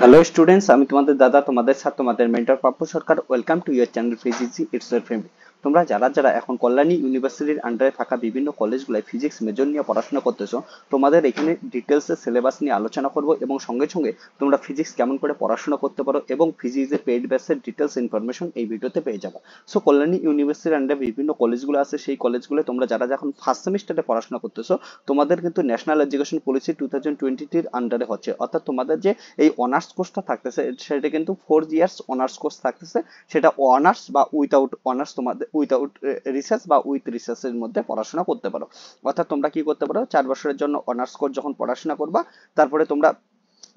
hello students আমি তোমাদের দাদা তোমাদের সাথে তোমাদের mentor Pappu Sarkar welcome to your channel physics its family তোমরা যারা যারা এখন কল্যাণী ইউনিভার্সিটির আন্ডারে থাকা বিভিন্ন কলেজগুলোয় ফিজিক্স মেজর নিয়ে পড়াশোনা করতেছো তোমাদের এখানে ডিটেলসে সিলেবাস নিয়ে আলোচনা করব এবং সঙ্গে সঙ্গে তোমরা ফিজিক্স কেমন করে পড়াশোনা করতে পারো এবং ফিজিক্সের পেইড ব্যাসের ডিটেলস ইনফরমেশন এই ভিডিওতে পেয়ে যাবে সো কল্যাণী ইউনিভার্সিটির আন্ডারে বিভিন্ন কলেজগুলো আছে সেই কলেজগুলো তোমরা যারা যখন ফার্স্ট সেমিস্টারে পড়াশোনা করতেছো তোমাদের কিন্তু national education policy two thousand টোয়েন্টিটির আন্ডারে হচ্ছে অর্থাৎ তোমাদের যে এই অনার্স কোর্সটা থাকতেছে সেটা কিন্তু ফোর ইয়ার্স অনার্স কোর্স থাকতেছে সেটা অনার্স বা উইথাউট অনার্স তোমাদের উইদাউট রিসার্চ uh, বা উইথ রিসার্চের মধ্যে পড়াশোনা করতে পারো অর্থাৎ তোমরা কি করতে পারো চার বছরের জন্য অনার্স কোর্স যখন পড়াশোনা করবা তারপরে তোমরা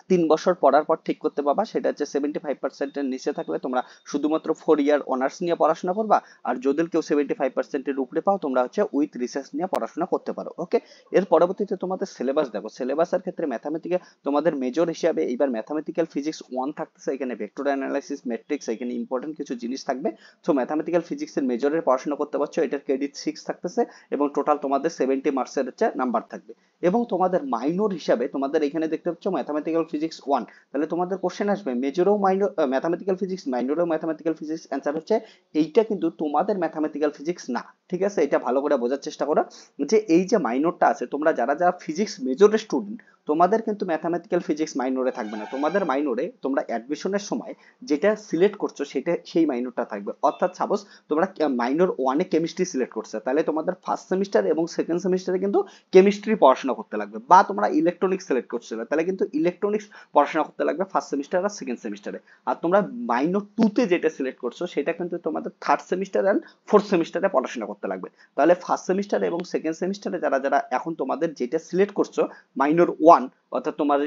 তিন বছর পড়ার পর ঠিক করতে পারবা সেটা হচ্ছে সেভেন্টি ফাইভ পার্সেন্টের নিচে থাকলে তোমরা শুধুমাত্র ফোর ইয়ার অনার্স নিয়ে পড়াশোনা করবা আর যদি কেউ সেভেন্টি ফাইভ পার্সেন্টের উপরে পাও তোমরা হচ্ছে উইথ রিসার্চ নিয়ে পড়াশোনা করতে পারো ওকে এর পরবর্তীতে তোমাদের সিলেবাস দেখো সিলেবাসের ক্ষেত্রে ম্যাথামেটিকে তোমাদের মেজর হিসাবে এইবার ম্যাথামেটিক্যাল ফিজিক্স ওয়ান থাকতেছে এখানে ভেক্টর অ্যানালাইসিস ম্যাট্রিক্স এখানে ইম্পর্টেন্ট কিছু জিনিস থাকবে তো ম্যাথামেটিক্যাল ফিজিক্সের মেজরের পড়াশোনা করতে পারছো এটার ক্রেডিট সিক্স থাকতেছে এবং টোটাল তোমাদের সেভেন্টি মার্কসের হচ্ছে নাম্বার থাকবে এবং তোমাদের মাইনর হিসাবে তোমাদের এখানে দেখতে পাচ্ছ ম্যাথামেটিক্যাল ফিজিক্স ফিজিক্স ওয়ান তাহলে তোমাদের কোশ্চেন আসবে মেজরও মাইনর ম্যাথামেটিক্যাল ফিজিক্স মাইনরও ম্যাথামেটিক্যাল ফিজিক্স অ্যান্সার হচ্ছে এইটা কিন্তু তোমাদের ম্যাথামেটিক্যাল ফিজিক্স না ঠিক আছে এটা ভালো করে বোঝার চেষ্টা করো যে এই যে মাইনরটা আছে তোমরা যারা যারা ফিজিক্স মেজরের স্টুডেন্ট তোমাদের কিন্তু ম্যাথামেটিক্যাল ফিজিক্স মাইনরে থাকবে না তোমাদের মাইনরে তোমরা অ্যাডমিশনের সময় যেটা সিলেক্ট করছো সেটা সেই মাইনরটা থাকবে অর্থাৎ সাপোজ তোমরা মাইনর ওয়ানে কেমিস্ট্রি সিলেক্ট করছো তাহলে তোমাদের ফার্স্ট সেমিস্টার এবং সেকেন্ড সেমিস্টারে কিন্তু কেমিস্ট্রি পড়াশোনা করতে লাগবে বা তোমরা ইলেকট্রনিক্স সিলেক্ট করছো তাহলে কিন্তু ইলেকট্রনিক্স পড়াশোনা করতে লাগবে ফার্স্ট সেমিস্টার আর সেকেন্ড সেমিস্টারে আর তোমরা মাইনর টুতে যেটা সিলেক্ট করছো সেটা কিন্তু তোমাদের থার্ড সেমিস্টার অ্যান্ড ফোর্থ সেমিস্টারে পড়াশোনা করতে লাগবে তাহলে ফার্স্ট সেমিস্টার এবং সেকেন্ড সেমিস্টারে যারা যারা এখন তোমাদের যেটা সিলেক্ট করছো মাইনর ওয়ান অর্থাৎ তোমার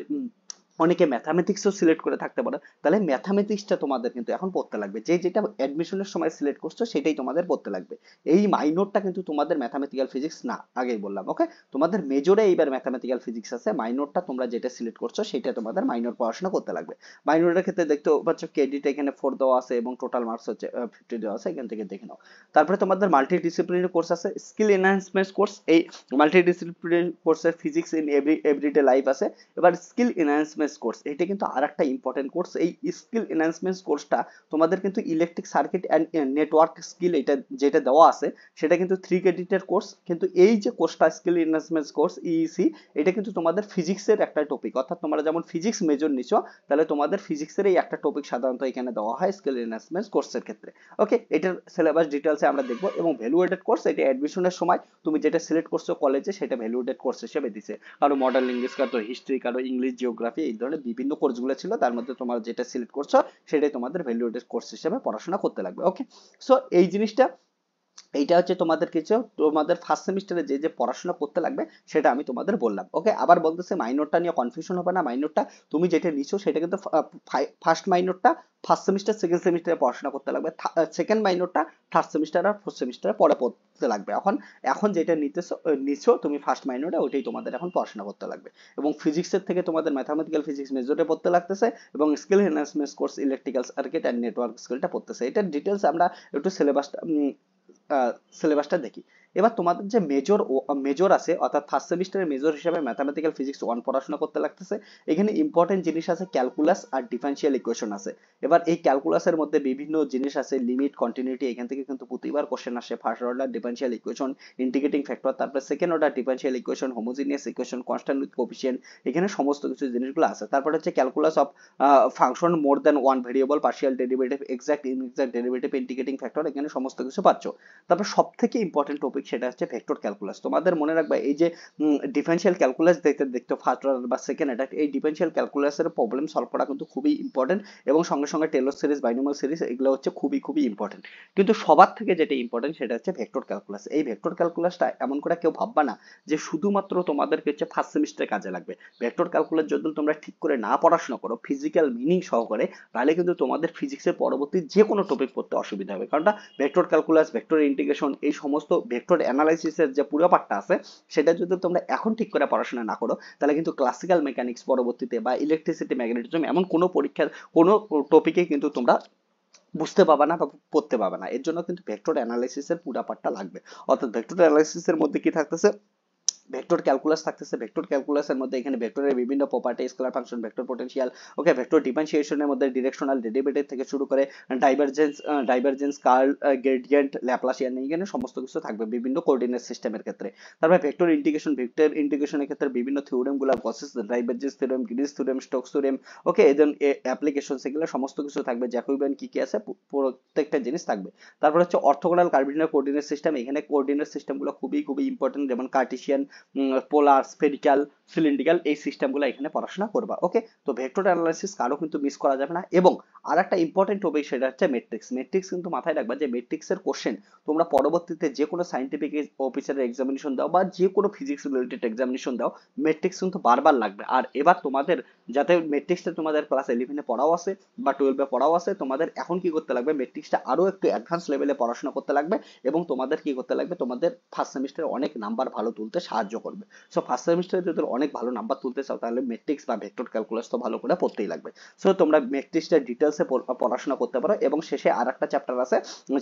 অনেকে ম্যাথামেটিক্সও সিলেক্ট করে থাকতে পারো তাহলে ম্যাথামেটিক্সটা তোমাদের কিন্তু এখন পড়তে লাগবে যে যেটা অ্যাডমিশনের সময় সিলেক্ট করছো সেটাই তোমাদের পড়তে লাগবে এই মাইনরটা কিন্তু তোমাদের ম্যাথামেটিক্যাল ফিজিক্স না আগেই বললাম ওকে তোমাদের মেজরে এইবার ম্যাথামেটিক্যাল ফিজিক্স আছে মাইনরটা তোমরা যেটা সিলেক্ট করছো সেটা তোমাদের মাইনর পড়াশোনা করতে লাগবে মাইনরের ক্ষেত্রে দেখতে পাচ্ছ ক্রেডিট এখানে ফোর দেওয়া আছে এবং টোটাল মার্কস হচ্ছে ফিফটি দেওয়া আছে এখান থেকে দেখে নাও তারপরে তোমাদের মাল্টি ডিসিপ্লিনারি কোর্স আছে স্কিল এনহ্যান্সমেন্ট কোর্স এই মাল্টি ডিসিপ্লিনারি কোর্সের physics in every everyday life আছে এবার স্কিল এনহ্যান্সমেন্ট এনহ্যান্স কোর্স এটা কিন্তু আর একটা ইম্পর্টেন্ট কোর্স এই স্কিল এনহ্যান্সমেন্ট কোর্সটা তোমাদের কিন্তু electric circuit and network skill এটা যেটা দেওয়া আছে সেটা কিন্তু থ্রি ক্রেডিটের কোর্স কিন্তু এই যে কোর্সটা স্কিল এনহ্যান্সমেন্ট কোর্স ইইসি এটা কিন্তু তোমাদের ফিজিক্সের একটা টপিক অর্থাৎ তোমরা যেমন ফিজিক্স মেজর নিছো তাহলে তোমাদের ফিজিক্সের এই একটা টপিক সাধারণত এখানে দেওয়া হয় স্কিল এনহ্যান্সমেন্ট কোর্সের ক্ষেত্রে ওকে এটার সিলেবাস ডিটেলসে আমরা দেখবো এবং ভ্যালু এডেড কোর্স এটা অ্যাডমিশনের সময় তুমি যেটা সিলেক্ট করছো কলেজে সেটা ভ্যালু এডেড কোর্স হিসেবে দিছে কারো মডার্ন ল্যাঙ্গুয়েজ কারো হিস্ট্রি কারো ইংলিশ জিওগ্রাফি এই ধরনের বিভিন্ন কোর্সগুলো ছিল তার মধ্যে তোমার যেটা সিলেক্ট করছো সেটাই তোমাদের ভ্যালু কোর্স হিসেবে পড়াশোনা করতে লাগবে ওকে সো এই জিনিসটা এইটা হচ্ছে তোমাদের কিছু তোমাদের ফার্স্ট সেমিস্টারে যে যে পড়াশোনা করতে লাগবে সেটা আমি তোমাদের বললাম ওকে আবার বলতেছে মাইনরটা নিয়ে কনফিউশন হবে না মাইনরটা তুমি যেটা নিছো সেটা কিন্তু ফার্স্ট মাইনরটা ফার্স্ট সেমিস্টার সেকেন্ড সেমিস্টারে পড়াশোনা করতে লাগবে সেকেন্ড মাইনরটা থার্ড সেমিস্টার আর ফোর্থ সেমিস্টারে পরে পড়তে লাগবে এখন এখন যেটা নিতেছো নিছো তুমি ফার্স্ট মাইনরে ওইটাই তোমাদের এখন পড়াশোনা করতে লাগবে এবং ফিজিক্সের থেকে তোমাদের ম্যাথামেটিক্যাল ফিজিক্স মেজরে পড়তে লাগতেছে এবং skill enhancement course electrical circuit and network স্কিলটা পড়তেছে এটার ডিটেলস আমরা একটু সিলেবাসটা সিলেবাসটা দেখি এবার তোমাদের যে মেজর মেজর আছে অর্থাৎ ফার্স্ট সেমিস্টারের মেজর হিসেবে ম্যাথামেটিক্যাল ফিজিক্স ওয়ান পড়াশোনা করতে লাগতেছে এখানে ইম্পর্টেন্ট জিনিস আছে ক্যালকুলাস আর ডিফারেন্সিয়াল ইকুয়েশন আছে এবার এই ক্যালকুলাসের মধ্যে বিভিন্ন জিনিস আছে লিমিট কন্টিনিউটি এখান থেকে কিন্তু প্রতিবার কোশ্চেন আসে first order differential equation integrating factor তারপরে second order differential equation homogeneous equation constant with coefficient এখানে সমস্ত কিছু জিনিসগুলো আছে তারপরে হচ্ছে calculus of function more than one variable partial derivative exact inexact derivative integrating factor এখানে সমস্ত কিছু পাচ্ছ তারপর সব থেকে ইম্পর্টেন্ট টপিক টপিক সেটা হচ্ছে ভেক্টর ক্যালকুলাস তোমাদের মনে রাখবা এই যে ডিফারেনশিয়াল ক্যালকুলাস দেখতে দেখতে ফার্স্ট অর্ডার বা সেকেন্ড অ্যাটাক এই ডিফারেনশিয়াল ক্যালকুলাসের প্রবলেম সলভ করা কিন্তু খুবই ইম্পর্টেন্ট এবং সঙ্গে সঙ্গে টেলর সিরিজ বাইনোমাল সিরিজ এগুলো হচ্ছে খুবই খুবই ইম্পর্টেন্ট কিন্তু সবার থেকে যেটা ইম্পর্টেন্ট সেটা হচ্ছে ভেক্টর ক্যালকুলাস এই ভেক্টর ক্যালকুলাসটা এমন করে কেউ ভাববা না যে শুধুমাত্র তোমাদেরকে হচ্ছে ফার্স্ট সেমিস্টারে কাজে লাগবে ভেক্টর ক্যালকুলাস যদি তোমরা ঠিক করে না পড়াশোনা করো ফিজিক্যাল মিনিং সহকারে তাহলে কিন্তু তোমাদের ফিজিক্সের পরবর্তী যে কোনো টপিক পড়তে অসুবিধা হবে কারণটা ভেক্টর ক্যালকুলাস ভেক্টর ইন্টিগ্রেশন এই সমস্ত ভেক্টর ভেক্টর অ্যানালাইসিসের যে পুরো পাঠটা আছে সেটা যদি তোমরা এখন ঠিক করে পড়াশোনা না করো তাহলে কিন্তু ক্লাসিক্যাল মেকানিক্স পরবর্তীতে বা ইলেকট্রিসিটি ম্যাগনেটিজম এমন কোনো পরীক্ষার কোনো টপিকে কিন্তু তোমরা বুঝতে পাবে না বা পড়তে পাবে না এর জন্য কিন্তু ভেক্টর অ্যানালাইসিসের পুরো পাঠটা লাগবে অর্থাৎ ভেক্টর অ্যানালাইসিসের মধ্যে কি থাকতেছে ভেক্টর ক্যালকুলাস থাকতেছে ভেক্টর ক্যালকুলাসের মধ্যে এখানে ভেক্টরের বিভিন্ন property scalar function vector potential okay vector ডিফারেন্সিয়েশনের মধ্যে ডিরেকশনাল ডেরিভেটিভ থেকে শুরু করে divergence divergence curl gradient Laplacian এখানে সমস্ত কিছু থাকবে বিভিন্ন কোঅর্ডিনেট সিস্টেমের ক্ষেত্রে তারপরে ভেক্টর ইন্টিগ্রেশন ভেক্টর ইন্টিগ্রেশনের ক্ষেত্রে বিভিন্ন থিওরেমগুলো Gauss's divergence theorem Green's theorem Stokes theorem okay এদের অ্যাপ্লিকেশন সেগুলো সমস্ত কিছু থাকবে জ্যাকোবিয়ান কি কি আছে প্রত্যেকটা জিনিস থাকবে তারপর হচ্ছে অর্থগোনাল কার্বিনাল কোঅর্ডিনেট সিস্টেম এখানে কোঅর্ডিনেট সিস্টেমগুলো খুবই খুবই ইম্পর্টেন্ট যেমন কার্টেশিয়ান পোলার স্পেরিক্যাল সিলিন্ডিক্যাল এই সিস্টেমগুলো এখানে পড়াশোনা করবা ওকে তো ভেক্টর অ্যানালাইসিস কারো কিন্তু মিস করা যাবে না এবং আর একটা ইম্পর্টেন্ট টপিক সেটা হচ্ছে মেট্রিক্স মেট্রিক্স কিন্তু মাথায় রাখবা যে মেট্রিক্সের কোশ্চেন তোমরা পরবর্তীতে যে কোনো সাইন্টিফিক অফিসারের এক্সামিনেশন দাও বা যে কোনো ফিজিক্স রিলেটেড এক্সামিনেশন দাও মেট্রিক্স কিন্তু বারবার লাগবে আর এবার তোমাদের যাতে মেট্রিক্সটা তোমাদের ক্লাস ইলেভেনে পড়াও আছে বা টুয়েলভে পড়াও আছে তোমাদের এখন কি করতে লাগবে মেট্রিক্সটা আরও একটু অ্যাডভান্স লেভেলে পড়াশোনা করতে লাগবে এবং তোমাদের কি করতে লাগবে তোমাদের ফার্স্ট সেমিস্টারে অনেক নাম্বার ভালো তুলতে সাহায্য সাহায্য করবে সো ফার্স্ট সেমিস্টারে যদি অনেক ভালো নাম্বার তুলতে চাও তাহলে ম্যাট্রিক্স বা ভেক্টর ক্যালকুলাস তো ভালো করে পড়তেই লাগবে সো তোমরা ম্যাট্রিক্সটা ডিটেলসে পড়াশোনা করতে পারো এবং শেষে আর একটা চ্যাপ্টার আছে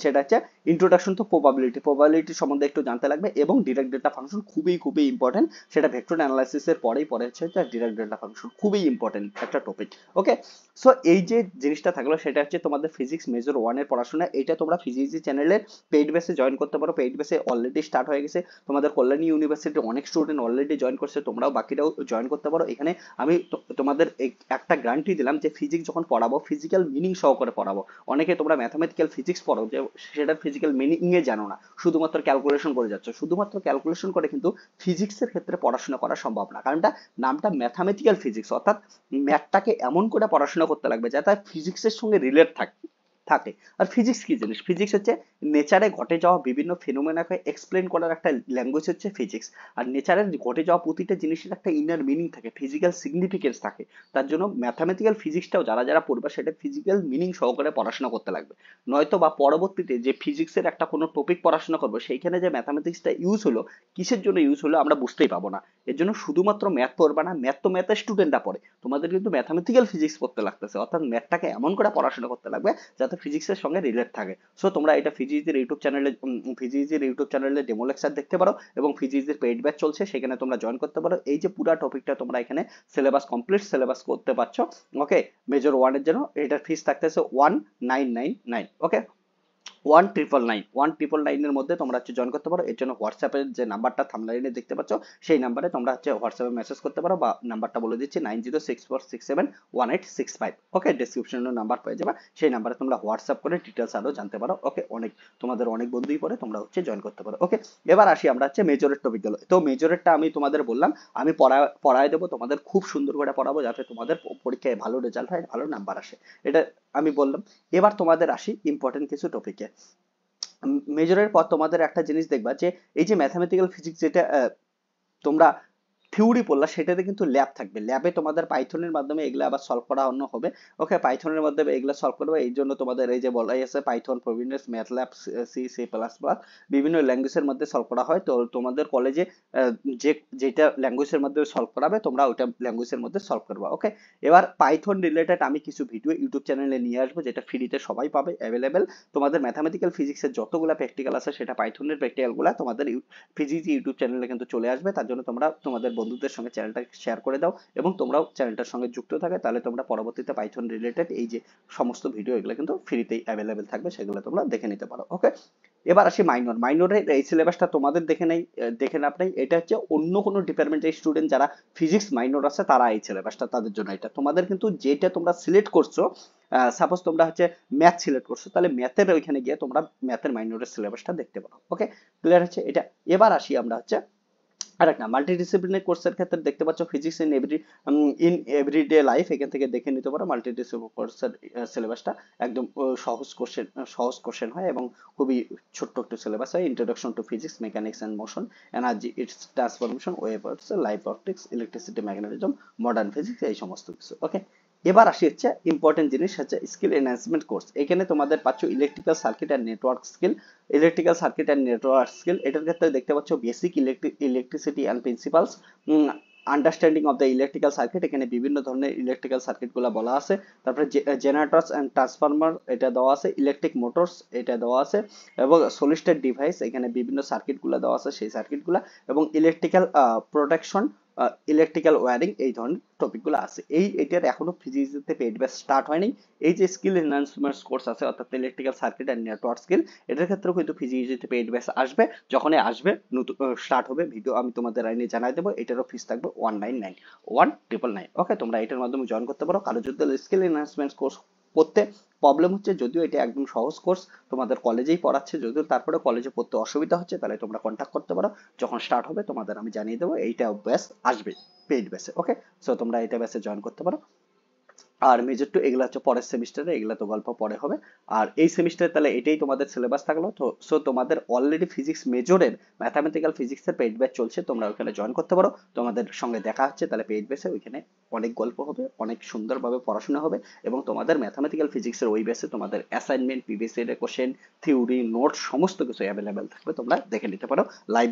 সেটা হচ্ছে ইন্ট্রোডাকশন টু প্রবাবিলিটি প্রবাবিলিটি সম্বন্ধে একটু জানতে লাগবে এবং ডিরেক্ট ডেটা ফাংশন খুবই খুবই ইম্পর্টেন্ট সেটা ভেক্টর অ্যানালাইসিসের পরেই পরে হচ্ছে ডিরেক্ট ডেটা ফাংশন খুবই ইম্পর্টেন্ট একটা টপিক ওকে সো এই যে জিনিসটা থাকলো সেটা হচ্ছে তোমাদের ফিজিক্স মেজর ওয়ানের পড়াশোনা এটা তোমরা ফিজিক্স চ্যানেলের পেইড বেসে জয়েন করতে পারো পেইড বেসে অলরেডি স্টার্ট হয়ে গেছে তোমাদের কল্যাণী ইউনিভার্সিটি অনেক স্টুডেন্ট অলরেডি জয়েন করছে তোমরাও বাকিটাও জয়েন করতে পারো এখানে আমি তোমাদের একটা গ্যারান্টি দিলাম যে ফিজিক্স যখন পড়াবো ফিজিক্যাল মিনিং সহকারে পড়াবো অনেকে তোমরা ম্যাথামেটিক্যাল ফিজিক্স পড়ো যে সেটার ফিজিক্যাল মিনিংয়ে জানো না শুধুমাত্র ক্যালকুলেশন করে যাচ্ছ শুধুমাত্র ক্যালকুলেশন করে কিন্তু ফিজিক্সের ক্ষেত্রে পড়াশোনা করা সম্ভব না কারণ নামটা ম্যাথামেটিক্যাল ফিজিক্স অর্থাৎ ম্যাথটাকে এমন করে পড়াশোনা করতে লাগবে যাতে ফিজিক্সের সঙ্গে রিলেট থাকে থাকে আর ফিজিক্স কি জিনিস ফিজিক্স হচ্ছে নেচারে ঘটে যাওয়া বিভিন্ন ফেনোমেনাকে এক্সপ্লেন করার একটা ল্যাঙ্গুয়েজ হচ্ছে ফিজিক্স আর নেচারের ঘটে যাওয়া প্রতিটা জিনিসের একটা ইনার মিনিং থাকে ফিজিক্যাল সিগনিফিকেন্স থাকে তার জন্য ম্যাথামেটিক্যাল ফিজিক্সটাও যারা যারা পড়বে সেটা ফিজিক্যাল মিনিং সহকারে পড়াশোনা করতে লাগবে নয়তো বা পরবর্তীতে যে ফিজিক্সের একটা কোনো টপিক পড়াশোনা করবো সেইখানে যে ম্যাথামেটিক্সটা ইউজ হলো কিসের জন্য ইউজ হলো আমরা বুঝতেই পাবো না এর জন্য শুধুমাত্র ম্যাথ পড়বা না ম্যাথ তো ম্যাথের স্টুডেন্টরা পড়ে তোমাদের কিন্তু ম্যাথামেটিক্যাল ফিজিক্স পড়তে লাগতেছে অর্থাৎ ম্যাথটাকে এমন করে পড়াশোনা করতে লাগবে যাতে ফিজিক্সের সঙ্গে রিলেট থাকে সো তোমরা এটা ফিজিক্সের ইউটিউব চ্যানেলে ফিজিক্সের ইউটিউব চ্যানেলে ডেমো লেকচার দেখতে পারো এবং ফিজিক্সের পেইড ব্যাচ চলছে সেখানে তোমরা জয়েন করতে পারো এই যে পুরো টপিকটা তোমরা এখানে সিলেবাস কমপ্লিট সিলেবাস করতে পারছো ওকে মেজর ওয়ানের জন্য এটার ফিস থাকতেছে one nine nine nine okay one triple nine one triple নাইনের মধ্যে তোমরা হচ্ছে জয়েন করতে পারো এর জন্য হোয়াটসঅ্যাপের যে নাম্বারটা থামলাইনে দেখতে পাচ্ছ সেই নাম্বারে তোমরা হচ্ছে হোয়াটসঅ্যাপে মেসেজ করতে পারো বা নাম্বারটা বলে দিচ্ছি nine zero six four six seven one eight six five okay ডিসক্রিপশনের নাম্বার পেয়ে যাবে সেই নাম্বারে তোমরা হোয়াটসঅ্যাপ করে ডিটেলস আরও জানতে পারো ওকে অনেক তোমাদের অনেক বন্ধুই পরে তোমরা হচ্ছে জয়েন করতে পারো ওকে এবার আসি আমরা হচ্ছে মেজরের টপিক গেলো তো মেজরেরটা আমি তোমাদের বললাম আমি পড়া পড়ায় দেবো তোমাদের খুব সুন্দর করে পড়াবো যাতে তোমাদের পরীক্ষায় ভালো রেজাল্ট হয় ভালো নাম্বার আসে এটা আমি বললাম এবার তোমাদের আসি ইম্পর্টেন্ট কিছু টপিকে মেজরের পর তোমাদের একটা জিনিস দেখবা যে এই যে ম্যাথামেটিক্যাল ফিজিক্স যেটা তোমরা থিওরি পড়লা সেটাতে কিন্তু ল্যাব থাকবে ল্যাবে তোমাদের পাইথনের মাধ্যমে এগুলো আবার সলভ করা অন্য হবে ওকে পাইথনের মাধ্যমে এগুলো সলভ করবে এই জন্য তোমাদের এই যে বলাই আছে Python MATLAB C C plus plus বিভিন্ন ল্যাঙ্গুয়েজের মধ্যে সলভ করা হয় তো তোমাদের কলেজে যে যেটা ল্যাঙ্গুয়েজের মধ্যে সলভ করাবে তোমরা ওইটা ল্যাঙ্গুয়েজের মধ্যে সলভ করবা ওকে এবার পাইথন রিলেটেড আমি কিছু ভিডিও ইউটিউব চ্যানেলে নিয়ে আসবো যেটা ফ্রিতে সবাই পাবে অ্যাভেলেবেল তোমাদের ম্যাথামেটিক্যাল ফিজিক্সের যতগুলো প্র্যাকটিক্যাল আছে সেটা পাইথনের প্র্যাকটিক্যালগুলো তোমাদের ফিজিক্স ইউটিউব চ্যানেলে কিন্তু চলে আসবে তার জন্য তোমরা তোমাদের বন্ধুদের সঙ্গে চ্যানেলটা শেয়ার করে দাও এবং তোমরাও চ্যানেলটার সঙ্গে যুক্ত থাকে তাহলে তোমরা পরবর্তীতে পাইথন রিলেটেড এই যে সমস্ত ভিডিও এগুলো কিন্তু ফ্রিতেই অ্যাভেলেবেল থাকবে সেগুলো তোমরা দেখে নিতে পারো ওকে এবার আসি মাইনর মাইনরের এই সিলেবাসটা তোমাদের দেখে নেই দেখে না আপনি এটা হচ্ছে অন্য কোনো ডিপার্টমেন্টের স্টুডেন্ট যারা ফিজিক্স মাইনর আছে তারা এই সিলেবাসটা তাদের জন্য এটা তোমাদের কিন্তু যেটা তোমরা সিলেক্ট করছো সাপোজ তোমরা হচ্ছে ম্যাথ সিলেক্ট করছো তাহলে ম্যাথের ওইখানে গিয়ে তোমরা ম্যাথের মাইনরের সিলেবাসটা দেখতে পারো ওকে ক্লিয়ার হচ্ছে এটা এবার আসি আমরা হচ্ছে আর একটা না মাল্টিডিসিপ্লিনারি কোর্সের ক্ষেত্রে দেখতে পাচ্ছ physics in every in everyday life এখান থেকে দেখে নিতে পারো মাল্টিডিসিপ্লিনারি কোর্সের সিলেবাসটা একদম সহজ কোশ্চেন সহজ কোশ্চেন হয় এবং খুবই ছোট্ট একটু সিলেবাস হয় introduction to physics mechanics and motion energy its transformation wave অর্টস life optics electricity magnetism modern physics এই সমস্ত কিছু ওকে এবার আসি হচ্ছে ইম্পর্টেন্ট জিনিস হচ্ছে স্কিল এনহ্যান্সমেন্ট কোর্স এখানে তোমাদের পাচ্ছ electrical circuit and network skill electrical circuit and network skill এটার ক্ষেত্রে দেখতে পাচ্ছ basic electric electricity and principles understanding of the electrical circuit এখানে বিভিন্ন ধরনের ইলেকট্রিক্যাল সার্কিটগুলো বলা আছে তারপরে জেনারেটরস অ্যান্ড ট্রান্সফর্মার এটা দেওয়া আছে ইলেকট্রিক মোটরস এটা দেওয়া আছে এবং সলিস্টেড ডিভাইস এখানে বিভিন্ন সার্কিটগুলো দেওয়া আছে সেই সার্কিটগুলো এবং ইলেকট্রিক্যাল প্রোটেকশন ইলেকট্রিক্যাল ওয়ারিং এই ধরনের টপিকগুলো আছে এই এটার এখনো ফিজিক্সতে পেড ব্যাচ স্টার্ট হয়নি এই যে স্কিল এনহ্যান্সমেন্টস কোর্স আছে অর্থাৎ electrical circuit and network skill এটার ক্ষেত্রেও কিন্তু ফিজিক্সতে পেড ব্যাচ আসবে যখনই আসবে নতুন স্টার্ট হবে ভিডিও আমি তোমাদের আইনে জানাই দেবো এটারও ফিস থাকবে one nine nine one triple nine okay তোমরা এটার মাধ্যমে জয়েন করতে পারো কারো যদি স্কিল এনহ্যান্সমেন্টস কোর্স পড়তে প্রবলেম হচ্ছে যদিও এটা একদম সহজ কোর্স তোমাদের কলেজেই পড়াচ্ছে যদিও তারপরে কলেজে পড়তে অসুবিধা হচ্ছে তাহলে তোমরা কন্ট্যাক্ট করতে পারো যখন স্টার্ট হবে তোমাদের আমি জানিয়ে দেবো এইটা ব্যাস আসবে পেইড ব্যাসে ওকে সো তোমরা এটা ব্যাসে জয়েন করতে পারো আর মেজর টু এগুলো হচ্ছে পরের সেমিস্টারে এগুলো তো গল্প পরে হবে আর এই সেমিস্টারে তাহলে এটাই তোমাদের সিলেবাস থাকলো তো সো তোমাদের অলরেডি ফিজিক্স মেজরের ম্যাথামেটিক্যাল ফিজিক্সের পেইড ব্যাচ চলছে তোমরা ওখানে জয়েন করতে পারো তোমাদের সঙ্গে দেখা হচ্ছে তাহলে পেইড ব্যাচে ওইখানে অনেক গল্প হবে অনেক সুন্দরভাবে পড়াশোনা হবে এবং তোমাদের ম্যাথামেটিক্যাল ফিজিক্সের ওই ব্যাচে তোমাদের assignment PBC question theory note সমস্ত কিছু অ্যাভেলেবেল থাকবে তোমরা দেখে নিতে পারো লাইভ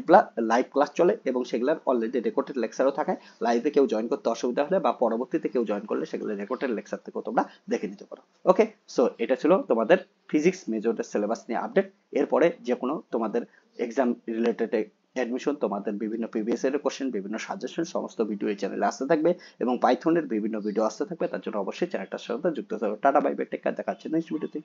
লাইভ ক্লাস চলে এবং সেগুলোর অলরেডি রেকর্ডেড লেকচারও থাকে লাইভে কেউ জয়েন করতে অসুবিধা হলে বা পরবর্তীতে কেউ জয়েন করলে সেগুলো রেকর্ডেড লেকচার থেকেও তোমরা দেখে নিতে পারো ওকে সো এটা ছিল তোমাদের ফিজিক্স মেজরের সিলেবাস নিয়ে আপডেট এরপরে যে কোনো তোমাদের এক্সাম রিলেটেড অ্যাডমিশন তোমাদের বিভিন্ন প্রিভিয়াস এর কোশ্চেন বিভিন্ন সাজেশন সমস্ত ভিডিও এই চ্যানেলে আসতে থাকবে এবং পাইথনের বিভিন্ন ভিডিও আসতে থাকবে তার জন্য অবশ্যই চ্যানেলটার সাথে যুক্ত থাকবে টাটা বাই বাই টেক দেখা হচ্ছে নেক্সট ভিডিওতে